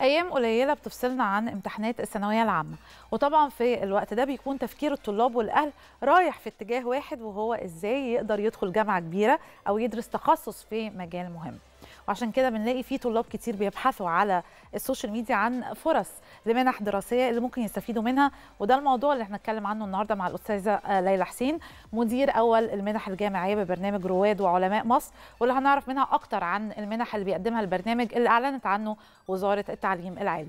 ايام قليله بتفصلنا عن امتحانات الثانويه العامه وطبعا في الوقت ده بيكون تفكير الطلاب والاهل رايح في اتجاه واحد وهو ازاي يقدر يدخل جامعه كبيره او يدرس تخصص في مجال مهم وعشان كده بنلاقي في طلاب كتير بيبحثوا على السوشيال ميديا عن فرص لمنح دراسيه اللي ممكن يستفيدوا منها وده الموضوع اللي احنا هنتكلم عنه النهارده مع الاستاذه ليلى حسين مدير اول المنح الجامعيه ببرنامج رواد وعلماء مصر واللي هنعرف منها اكتر عن المنح اللي بيقدمها البرنامج اللي اعلنت عنه وزاره التعليم العالي